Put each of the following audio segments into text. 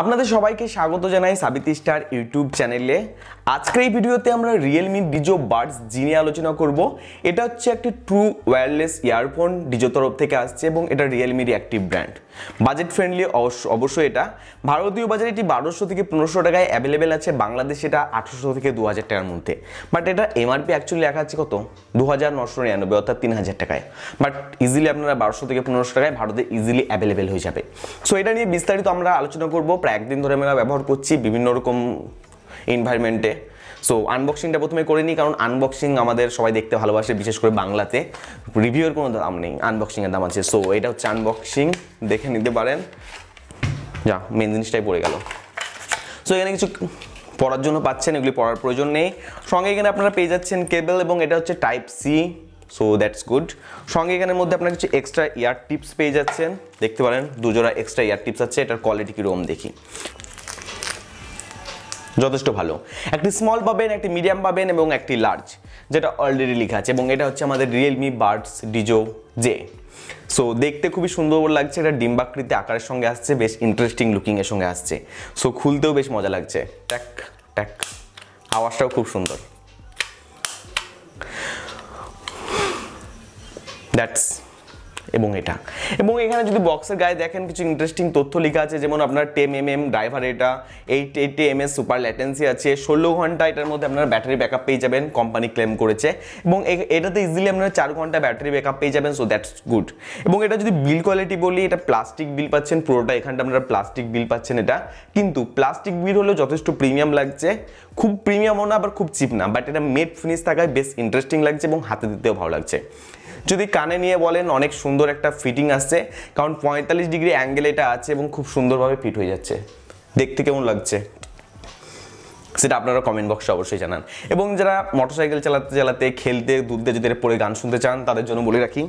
আপনাদের সবাইকে স্বাগত জানাই সাবিত স্টার ইউটিউব চ্যানেলে আজকের এই ভিডিওতে আমরা রিয়েলমি ডিজো বার্ডস জি নিয়ে আলোচনা করব এটা হচ্ছে একটি ট্রু ওয়্যারলেস ইয়ারফোন ডিজো তরফ থেকে আসছে এবং এটা রিয়েলমির একটি ব্র্যান্ড বাজেট ফ্রেন্ডলি অবশ্যই এটা ভারতীয় বাজারে এটি বারোশো থেকে পনেরোশো টাকায় অ্যাভেলেবেল আছে বাংলাদেশ এটা আঠেরোশো থেকে দু হাজার টাকার মধ্যে বাট এটা এমআরপি অ্যাকচুয়ালি লেখা আছে কত দু হাজার নশো নিরানব্বই অর্থাৎ তিন হাজার টাকায় বাট ইজিলি আপনারা বারোশো থেকে পনেরোশো টাকায় ভারতে ইজিলি অ্যাভেলেবেল হয়ে যাবে সো এটা নিয়ে বিস্তারিত আমরা আলোচনা করব প্রায় একদিন ধরে আমরা ব্যবহার করছি বিভিন্ন রকম এনভায়রনমেন্টে সো আনবক্সিংটা প্রথমে করে নিই কারণ আনবক্সিং আমাদের সবাই দেখতে ভালোবাসে বিশেষ করে বাংলাতে রিভিউর কোনো দাম নেই আনবক্সিংয়ের দাম আছে সো এটা হচ্ছে আনবক্সিং দেখে নিতে পারেন যা মেন জিনিসটাই পড়ে গেল সো এখানে কিছু পড়ার জন্য পাচ্ছেন এগুলি পড়ার প্রয়োজন নেই সঙ্গে এখানে আপনারা পেয়ে যাচ্ছেন কেবল এবং এটা হচ্ছে type C so that's good সঙ্গে এখানের মধ্যে আপনারা কিছু এক্সট্রা ইয়ার টিপস পেয়ে যাচ্ছেন দেখতে পারেন দুজোড়া এক্সট্রা ইয়ার টিপস আছে এটার কোয়ালিটি কীরকম দেখি যথেষ্ট ভালো একটি স্মল পাবেন একটি মিডিয়াম পাবেন এবং একটি লার্জ যেটা অলরেডি লেখা আছে এবং এটা হচ্ছে আমাদের Realme buds Dizo J so দেখতে খুবই সুন্দর লাগছে এটা ডিম্বাকৃতি আকারের সঙ্গে আসছে বেশ ইন্টারেস্টিং লুকিংয়ের সঙ্গে আসছে সো খুলতেও বেশ মজা লাগছে ট্যাক ট্যাক আওয়াজটাও খুব সুন্দর দ্যাটস এবং এটা এবং এখানে যদি বক্সের গায়ে দেখেন কিছু ইন্টারেস্টিং তথ্য লেখা আছে যেমন আপনার টেন এম এম ড্রাইভার এটা eight eight M S super latency আছে ষোলো ঘন্টা এটার মধ্যে আপনার ব্যাটারি ব্যাকআপ পেয়ে যাবেন কোম্পানি ক্লেম করেছে এবং এটাতে ইজিলি আপনারা চার ঘন্টা ব্যাটারি ব্যাকআপ পেয়ে যাবেন সো দ্যাটস গুড এবং এটা যদি বিল কোয়ালিটি বলি এটা প্লাস্টিক বিল পাচ্ছেন পুরোটা এখানটা আপনারা প্লাস্টিক বিল পাচ্ছেন এটা কিন্তু প্লাস্টিক বিল হলেও যথেষ্ট প্রিমিয়াম লাগছে খুব প্রিমিয়ামও না আবার খুব চিপ না বাট এটা মেড ফিনিশ থাকায় বেশ ইন্টারেস্টিং লাগছে এবং হাতে দিতেও ভালো লাগছে যদি কানে নিয়ে বলেন অনেক সুন্দর একটা ফিটিং আসছে কারণ পঁয়তাল্লিশ ডিগ্রি অ্যাঙ্গেল এটা আছে এবং খুব সুন্দরভাবে ফিট হয়ে যাচ্ছে দেখতে কেমন লাগছে সেটা আপনারা কমেন্ট বক্সে অবশ্যই জানান এবং যারা মোটরসাইকেল চালাতে চালাতে খেলতে দুধতে যদি পরে গান শুনতে চান তাদের জন্য বলে রাখি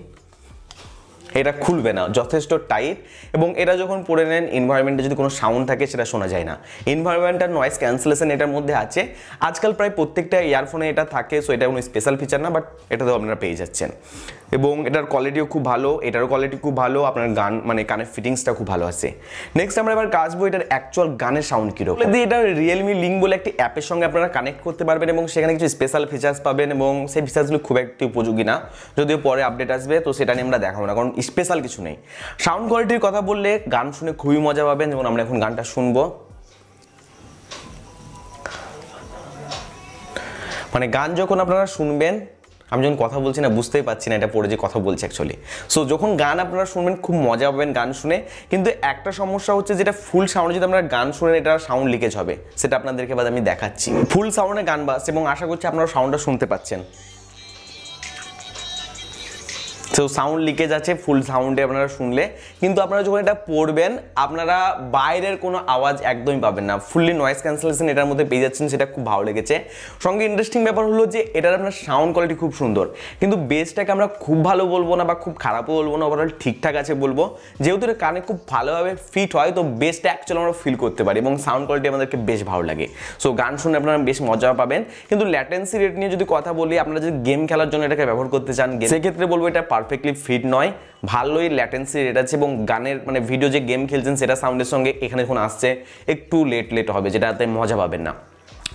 এটা খুলবে না যথেষ্ট টাইট এবং এটা যখন পরে নেন এনভায়রনমেন্টে যদি কোনো সাউন্ড থাকে সেটা শোনা যায় না এনভায়রনমেন্টাল নয়েস ক্যান্সেলেশন এটার মধ্যে আছে আজকাল প্রায় প্রত্যেকটা ইয়ারফোনে এটা থাকে সো এটা কোনো স্পেশাল ফিচার না বাট এটা তো আপনারা পেয়ে যাচ্ছেন এবং এটার কোয়ালিটিও খুব ভালো এটারও কোয়ালিটি খুব ভালো আপনার গান মানে কানের ফিটিংসটা খুব ভালো আছে নেক্সট আমরা এবার কাজবো এটার অ্যাকচুয়াল গানের সাউন্ড কীরকম যদি এটা রিয়েলমি লিঙ্ক বলে একটি অ্যাপের সঙ্গে আপনারা কানেক্ট করতে পারবেন এবং সেখানে কিছু স্পেশাল ফিচার্স পাবেন এবং সেই ফিচার্সগুলো খুব একটি উপযোগী না যদিও পরে আপডেট আসবে তো সেটা নিয়ে আমরা দেখাবো না কারণ স্পেশাল কিছু নেই সাউন্ড কোয়ালিটির কথা বললে গান শুনে খুবই মজা পাবেন যেমন আমরা এখন গানটা শুনবো মানে গান যখন আপনারা শুনবেন আমি যখন কথা বলছি না বুঝতেই পারছি না এটা পড়ে যে কথা বলছে অ্যাকচুয়ালি সো যখন গান আপনারা শুনবেন খুব মজা পাবেন গান শুনে কিন্তু একটা সমস্যা হচ্ছে যেটা ফুল সাউন্ডে যদি আমরা গান শুনেন এটা সাউন্ড লিকেজ হবে সেটা আপনাদেরকে বাদ আমি দেখাচ্ছি ফুল সাউন্ডে গান বাস এবং আশা করছি আপনারা সাউন্ডটা শুনতে পাচ্ছেন সো সাউন্ড লিকেজ আছে ফুল সাউন্ডে আপনারা শুনলে কিন্তু আপনারা যখন এটা পড়বেন আপনারা বাইরের কোনো আওয়াজ একদমই পাবেন না ফুললি নয়েস ক্যান্সেলেশন এটার মধ্যে পেয়ে যাচ্ছেন সেটা খুব ভালো লেগেছে সঙ্গে ইন্টারেস্টিং ব্যাপার হলো যে এটার আপনার সাউন্ড কোয়ালিটি খুব সুন্দর কিন্তু বেসটাকে আমরা খুব ভালো বলবো না বা খুব খারাপও বলবো না ওভারঅল ঠিকঠাক আছে বলবো যেহেতু এটা কানে খুব ভালোভাবে ফিট হয় তো বেসটা অ্যাকচুয়ালি আমরা ফিল করতে পারি এবং সাউন্ড কোয়ালিটি আমাদেরকে বেশ ভালো লাগে সো গান শুনে আপনারা বেশ মজা পাবেন কিন্তু ল্যাটেন্সি রেট নিয়ে যদি কথা বলি আপনারা যদি গেম খেলার জন্য এটাকে ব্যবহার করতে চান সেক্ষেত্রে বলবো এটা পারফেক্টলি ফিট নয় ভালোই ল্যাটেন্সি রেট আছে এবং গানের মানে ভিডিও যে গেম খেলছেন সেটা সাউন্ডের সঙ্গে এখানে যখন আসছে একটু লেট লেট হবে যেটাতে মজা পাবেন না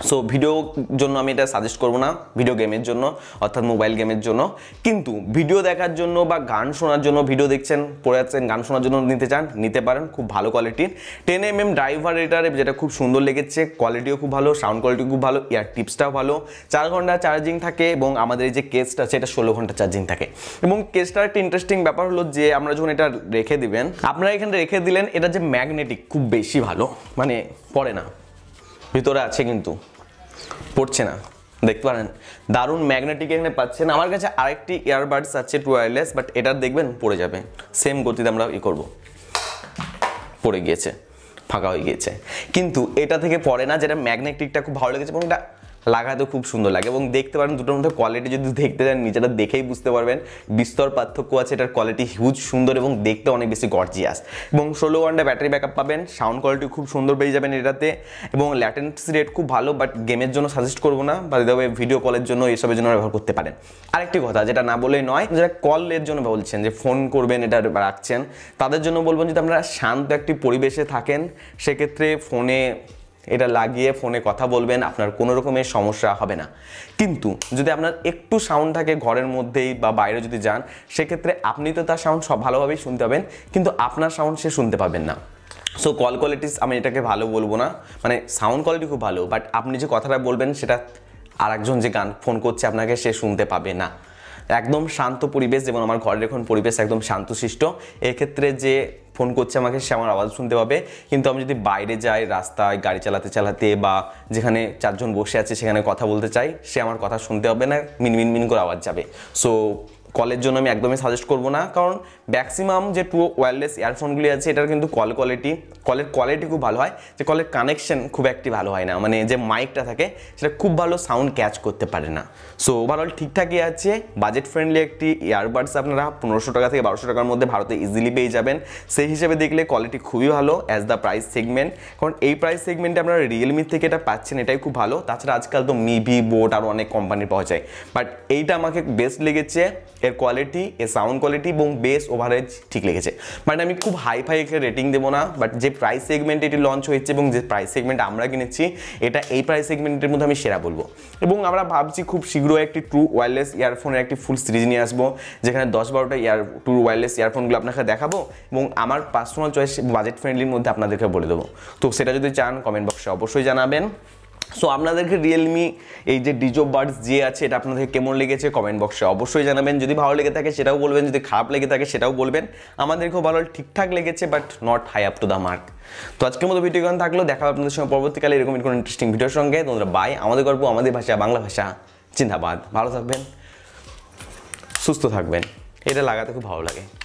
সো ভিডিওর জন্য আমি এটা সাজেস্ট করবো না ভিডিও গেমের জন্য অর্থাৎ মোবাইল গেমের জন্য কিন্তু ভিডিও দেখার জন্য বা গান শোনার জন্য ভিডিও দেখছেন পড়ে যাচ্ছেন গান শোনার জন্য নিতে চান নিতে পারেন খুব ভালো কোয়ালিটির টেন এম এম ড্রাইভার এটার যেটা খুব সুন্দর লেগেছে কোয়ালিটিও খুব ভালো সাউন্ড কোয়ালিটিও খুব ভালো ইয়ার টিপসটাও ভালো চার ঘন্টা চার্জিং থাকে এবং আমাদের এই যে কেসটা আছে এটা ষোলো ঘন্টা চার্জিং থাকে এবং কেসটার একটা ইন্টারেস্টিং ব্যাপার হলো যে আমরা যখন এটা রেখে দিবেন আপনারা এখানে রেখে দিলেন এটা যে ম্যাগনেটিক খুব বেশি ভালো মানে পড়ে না ভিতরে আছে কিন্তু পড়ছে না দেখতে পারেন দারুণ ম্যাগনেটিক এখানে পাচ্ছেন আমার কাছে আরেকটি ইয়ারবাডস আছে টু ওয়ারলেস বাট এটার দেখবেন পড়ে যাবে সেম গতিতে আমরা ই করব পড়ে গিয়েছে ফাঁকা হয়ে গিয়েছে কিন্তু এটা থেকে পড়ে না যেটা ম্যাগনেটিকটা খুব ভালো লেগেছে এবং এটা লাগাতে খুব সুন্দর লাগে এবং দেখতে পারেন দুটোর মধ্যে কোয়ালিটি যদি দেখতে যান নিজেরা দেখেই বুঝতে পারবেন বিস্তর পার্থক্য আছে এটার কোয়ালিটি হিউজ সুন্দর এবং দেখতে অনেক বেশি গর্জিয়াস এবং ষোলো ঘন্টা ব্যাটারি ব্যাকআপ পাবেন সাউন্ড কোয়ালিটি খুব সুন্দর পেয়ে যাবেন এটাতে এবং ল্যাটেন্সি রেট খুব ভালো বাট গেমের জন্য সাজেস্ট করবো না বা তবে ভিডিও কলের জন্য এসবের জন্য ব্যবহার করতে পারেন আরেকটি কথা যেটা না বলেই নয় যারা কলের জন্য বলছেন যে ফোন করবেন এটা রাখছেন তাদের জন্য বলবেন যদি আপনারা শান্ত একটি পরিবেশে থাকেন সেক্ষেত্রে ফোনে এটা লাগিয়ে ফোনে কথা বলবেন আপনার কোনো রকমের সমস্যা হবে না কিন্তু যদি আপনার একটু সাউন্ড থাকে ঘরের মধ্যেই বা বাইরে যদি যান সেক্ষেত্রে আপনি তো তার সাউন্ড সব ভালোভাবেই শুনতে পাবেন কিন্তু আপনার সাউন্ড সে শুনতে পাবেন না সো কল কোয়ালিটিস আমি এটাকে ভালো বলবো না মানে সাউন্ড কোয়ালিটি খুব ভালো বাট আপনি যে কথাটা বলবেন সেটা আর একজন যে গান ফোন করছে আপনাকে সে শুনতে পাবে না একদম শান্ত পরিবেশ যেমন আমার ঘরের এখন পরিবেশ একদম শান্তশিষ্ট এক্ষেত্রে যে ফোন করছে আমাকে সে আমার আওয়াজ শুনতে পাবে কিন্তু আমি যদি বাইরে যাই রাস্তায় গাড়ি চালাতে চালাতে বা যেখানে চারজন বসে আছে সেখানে কথা বলতে চাই সে আমার কথা শুনতে পাবে না মিন মিন করে আওয়াজ যাবে সো কলের জন্য আমি একদমই সাজেস্ট করব না কারণ ম্যাক্সিমাম যে টু ওয়্যারলেস ইয়ারফোনগুলি আছে এটার কিন্তু কল কোয়ালিটি কলের কোয়ালিটি খুব ভালো হয় যে কলের কানেকশন খুব একটি ভালো হয় না মানে যে মাইকটা থাকে সেটা খুব ভালো সাউন্ড ক্যাচ করতে পারে না সো ওভারঅল ঠিকঠাকই আছে বাজেট ফ্রেন্ডলি একটি ইয়ারবাডস আপনারা পনেরোশো টাকা থেকে বারোশো টাকার মধ্যে ভারতে ইজিলি পেয়ে যাবেন সেই হিসেবে দেখলে কোয়ালিটি খুবই ভালো অ্যাজ দ্য প্রাইস সেগমেন্ট কারণ এই প্রাইস সেগমেন্টে আপনারা রিয়েলমির থেকে এটা পাচ্ছেন এটাই খুব ভালো তাছাড়া আজকাল তো মিভি বোট আরও অনেক কোম্পানির পাওয়া যায় বাট এইটা আমাকে বেস্ট লেগেছে এর কোয়ালিটি এর সাউন্ড কোয়ালিটি এবং বেস ওভারেজ ঠিক লেগেছে মানে আমি খুব হাই ফাই এখানে রেটিং দেবো না বাট যে প্রাইস সেগমেন্ট এটি লঞ্চ হয়েছে এবং যে প্রাইস সেগমেন্ট আমরা কিনেছি এটা এই প্রাইস সেগমেন্টের মধ্যে আমি সেরা বলবো এবং আমরা ভাবছি খুব শীঘ্রই একটি ট্রু ওয়্যারলেস ইয়ারফোনের একটি ফুল সিরিজ নিয়ে আসবো যেখানে দশ বারোটা ইয়ার ট্রু ওয়্যারলেস ইয়ারফোনগুলো আপনাকে দেখাবো এবং আমার পার্সোনাল চয়েস বাজেট ফ্রেন্ডলির মধ্যে আপনাদেরকে বলে দেবো তো সেটা যদি চান কমেন্ট বক্সে অবশ্যই জানাবেন সো আপনাদেরকে রিয়েলমি এই যে ডিজো বার্ডস যে আছে এটা আপনাদের কেমন লেগেছে কমেন্ট বক্সে অবশ্যই জানাবেন যদি ভালো লেগে থাকে সেটাও বলবেন যদি খারাপ লেগে থাকে সেটাও বলবেন আমাদের খুব ভালো ঠিকঠাক লেগেছে but not high up to the mark তো আজকের মতো ভিডিও গান থাকলো দেখা হবে আপনাদের সঙ্গে পরবর্তীকালে এরকম কোনো ইন্টারেস্টিং ভিডিওর সঙ্গে তোমরা বাই আমাদের গল্প আমাদের ভাষা বাংলা ভাষা চিন্তাবাদ ভালো থাকবেন সুস্থ থাকবেন এটা লাগাতে খুব ভালো লাগে